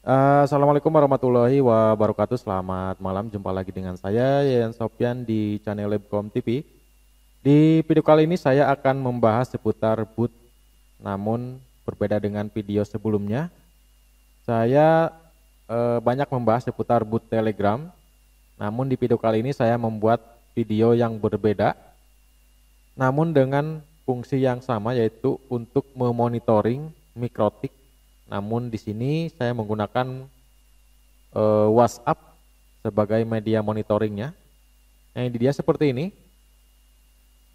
Eh, Assalamualaikum warahmatullahi wabarakatuh. Selamat malam, jumpa lagi dengan saya Yayan Sopian di channel Labcom TV. Di video kali ini saya akan membahas seputar boot, namun berbeda dengan video sebelumnya. Saya uh, banyak membahas seputar boot Telegram, namun di video kali ini saya membuat video yang berbeda, namun dengan fungsi yang sama yaitu untuk memonitoring mikrotik namun di sini saya menggunakan e, WhatsApp sebagai media monitoringnya. Nah ini dia seperti ini.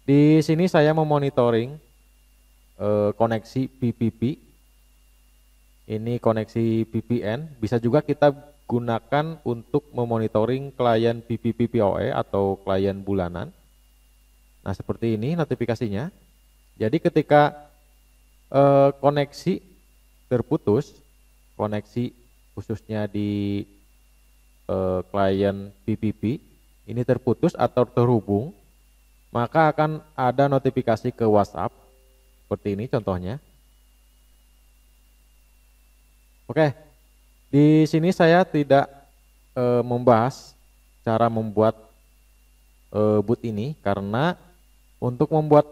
Di sini saya memonitoring e, koneksi PPP. Ini koneksi VPN. Bisa juga kita gunakan untuk memonitoring klien PPP POE atau klien bulanan. Nah seperti ini notifikasinya. Jadi ketika e, koneksi terputus koneksi khususnya di eh, klien klien PPP ini terputus atau terhubung, maka akan ada notifikasi ke WhatsApp seperti ini contohnya. Oke, di sini saya tidak e, membahas cara membuat e, eh, boot ini karena untuk membuat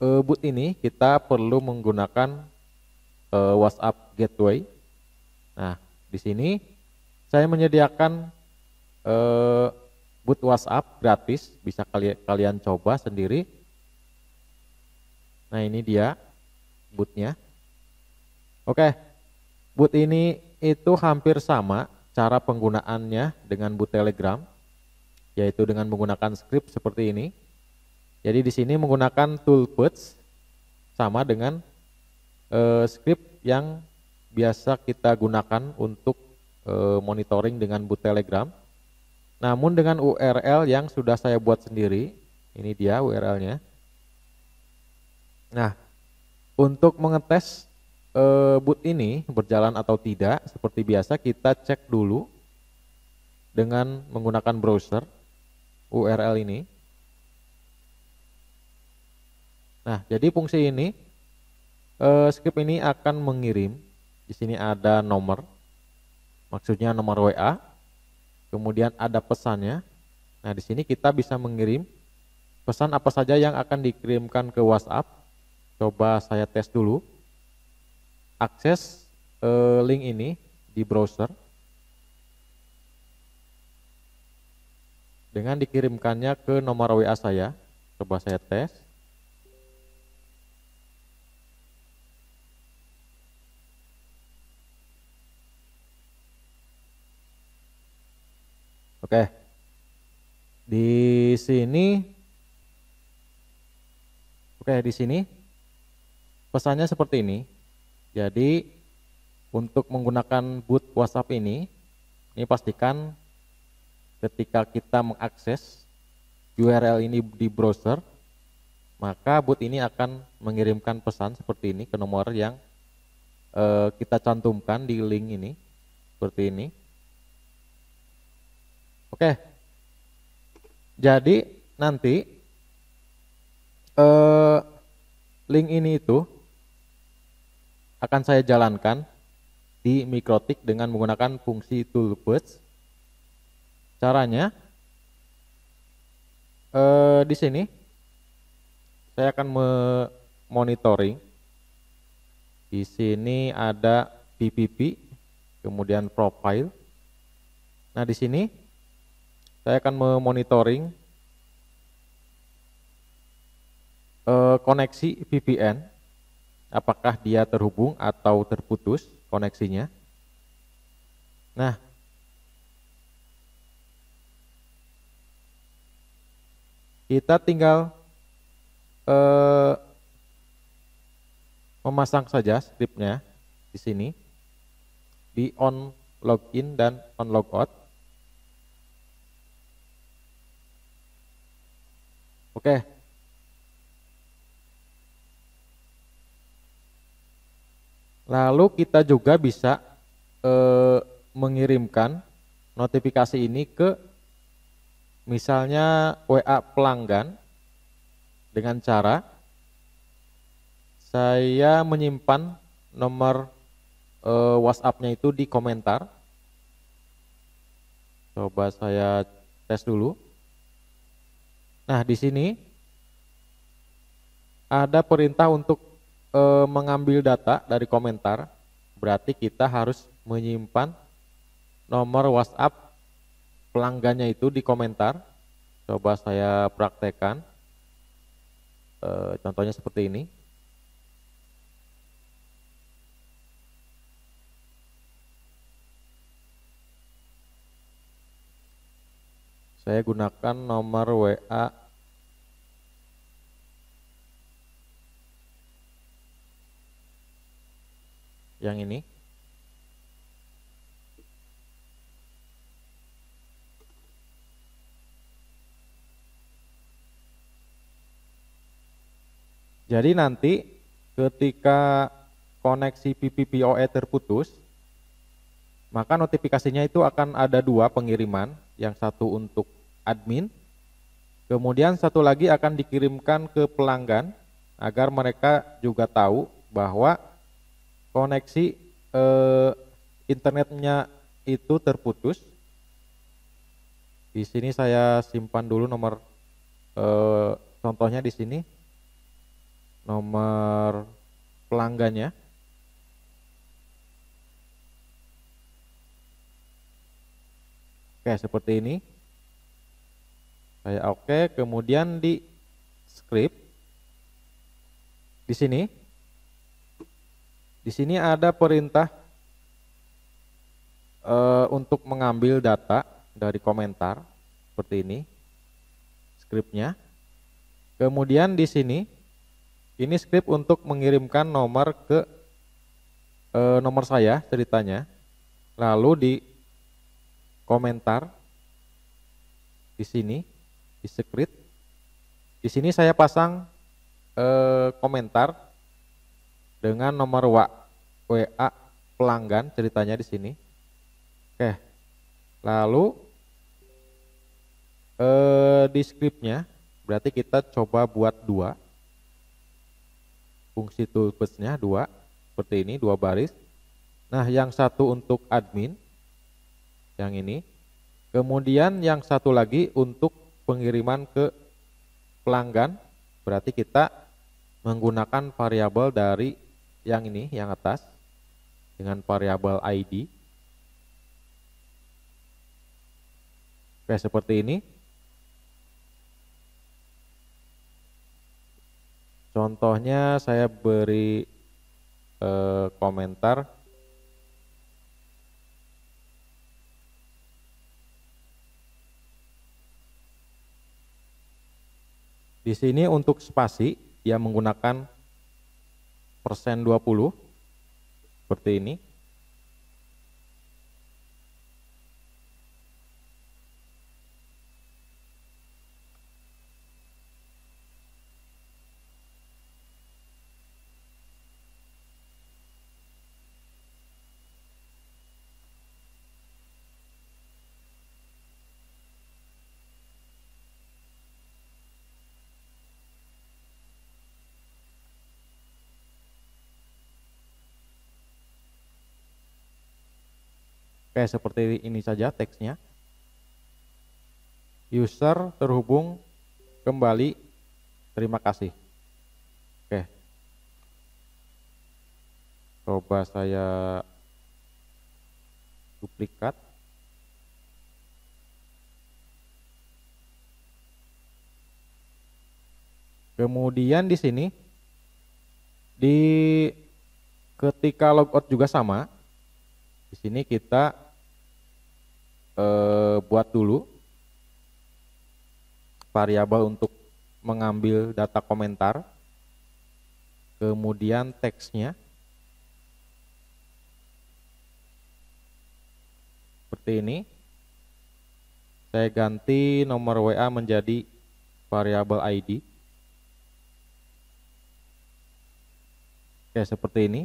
e, boot ini kita perlu menggunakan uh, WhatsApp Gateway. Nah, di sini saya menyediakan uh, eh, boot WhatsApp gratis, bisa kalian kalian coba sendiri. Nah, ini dia bootnya. Oke, okay. boot ini itu hampir sama cara penggunaannya dengan boot Telegram, yaitu dengan menggunakan script seperti ini. Jadi di sini menggunakan toolputs sama dengan uh, script yang biasa kita gunakan untuk uh, monitoring dengan boot Telegram. Namun dengan URL yang sudah saya buat sendiri, ini dia URL-nya. Nah, untuk mengetes uh, eh, boot ini berjalan atau tidak, seperti biasa kita cek dulu dengan menggunakan browser URL ini. Nah, jadi fungsi ini uh, skip ini akan mengirim di sini ada nomor maksudnya nomor WA kemudian ada pesannya nah di sini kita bisa mengirim pesan apa saja yang akan dikirimkan ke WhatsApp coba saya tes dulu akses uh, link ini di browser dengan dikirimkannya ke nomor WA saya coba saya tes Oke. Di sini Oke, di sini pesannya seperti ini. Jadi untuk menggunakan boot WhatsApp ini, ini pastikan ketika kita mengakses URL ini di browser, maka boot ini akan mengirimkan pesan seperti ini ke nomor yang eh, kita cantumkan di link ini, seperti ini. Oke. Eh, jadi nanti eh, link ini itu akan saya jalankan di mikrotik dengan menggunakan fungsi toolboots. Caranya eh, di sini saya akan memonitoring. Di sini ada PPP, kemudian profile. Nah di sini saya akan memonitoring eh, koneksi VPN, apakah dia terhubung atau terputus koneksinya. Nah, kita tinggal eh, memasang saja scriptnya di sini di on login dan on logout Oke. Lalu kita juga bisa eh, mengirimkan notifikasi ini ke misalnya WA pelanggan dengan cara saya menyimpan nomor eh, WhatsApp-nya itu di komentar. Coba saya tes dulu. Nah, di sini ada perintah untuk e, mengambil data dari komentar. Berarti kita harus menyimpan nomor WhatsApp pelanggannya itu di komentar. Coba saya praktekkan. E, contohnya seperti ini. Saya gunakan nomor WA yang ini. Jadi nanti ketika koneksi PPPoE terputus, maka notifikasinya itu akan ada dua pengiriman, yang satu untuk admin. Kemudian satu lagi akan dikirimkan ke pelanggan agar mereka juga tahu bahwa koneksi eh, internetnya itu terputus. Di sini saya simpan dulu nomor eh, contohnya di sini nomor pelanggannya. Oke, seperti ini. Saya oke, okay, kemudian di script di sini di sini ada perintah e, untuk mengambil data dari komentar seperti ini scriptnya. Kemudian di sini ini script untuk mengirimkan nomor ke e, nomor saya ceritanya. Lalu di komentar di sini discrete. Di sini saya pasang eh, komentar dengan nomor WA, WA pelanggan ceritanya di sini. Oke, lalu eh, di berarti kita coba buat dua fungsi toolpathnya dua seperti ini dua baris. Nah yang satu untuk admin yang ini, kemudian yang satu lagi untuk pengiriman ke pelanggan berarti kita menggunakan variabel dari yang ini yang atas dengan variabel ID Oke, seperti ini. Contohnya saya beri eh, komentar Di sini untuk spasi dia menggunakan persen 20 seperti ini. kayak seperti ini saja teksnya user terhubung kembali terima kasih oke coba saya duplikat Kemudian di sini di ketika logout juga sama. Di sini kita eh, buat dulu variabel untuk mengambil data komentar, kemudian teksnya seperti ini. Saya ganti nomor WA menjadi variabel ID. oke seperti ini.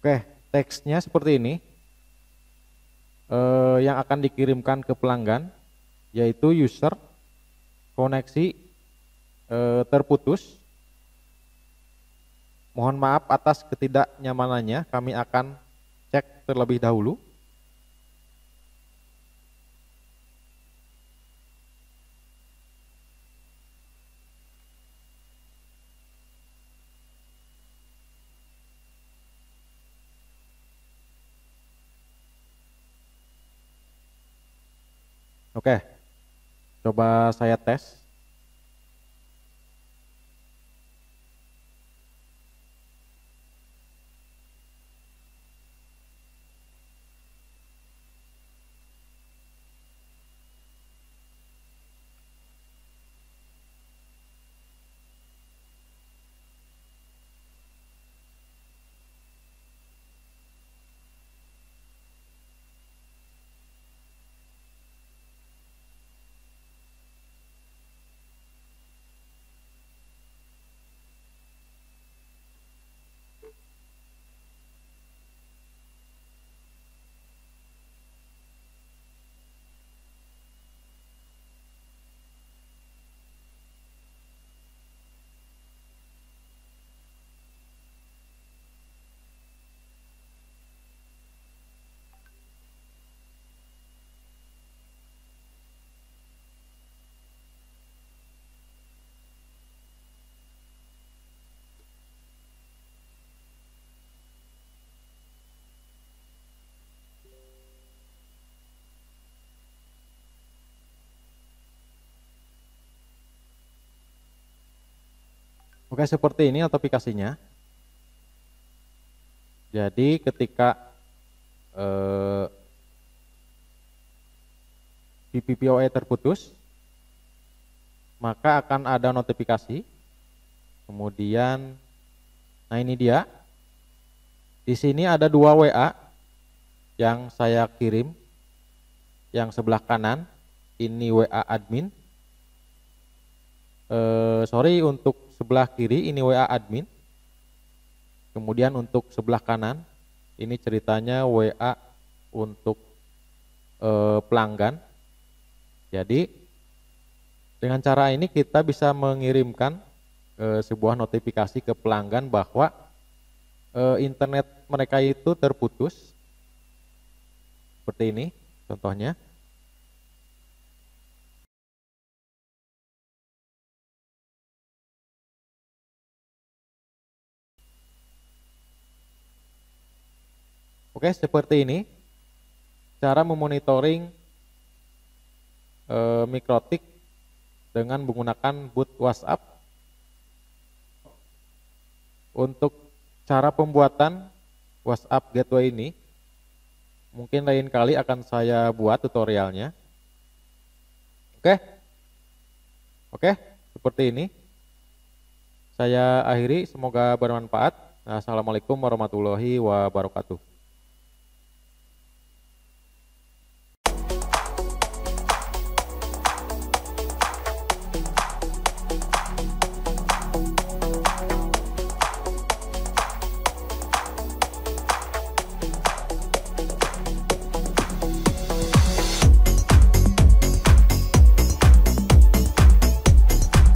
Oke, teksnya seperti ini. Eh, yang akan dikirimkan ke pelanggan yaitu user koneksi eh, terputus. Mohon maaf atas ketidaknyamanannya, kami akan cek terlebih dahulu. Oke, coba saya tes. Oke seperti ini notifikasinya. Jadi ketika eh, BPPOE terputus, maka akan ada notifikasi. Kemudian, nah ini dia. Di sini ada dua WA yang saya kirim. Yang sebelah kanan, ini WA admin. Eh, sorry untuk sebelah kiri ini WA admin. Kemudian untuk sebelah kanan ini ceritanya WA untuk e, pelanggan. Jadi dengan cara ini kita bisa mengirimkan e, sebuah notifikasi ke pelanggan bahwa e, internet mereka itu terputus. Seperti ini contohnya. Oke, seperti ini cara memonitoring e, mikrotik dengan menggunakan boot WhatsApp. Untuk cara pembuatan WhatsApp gateway ini, mungkin lain kali akan saya buat tutorialnya. Oke, oke, seperti ini. Saya akhiri, semoga bermanfaat. Nah, assalamualaikum warahmatullahi wabarakatuh.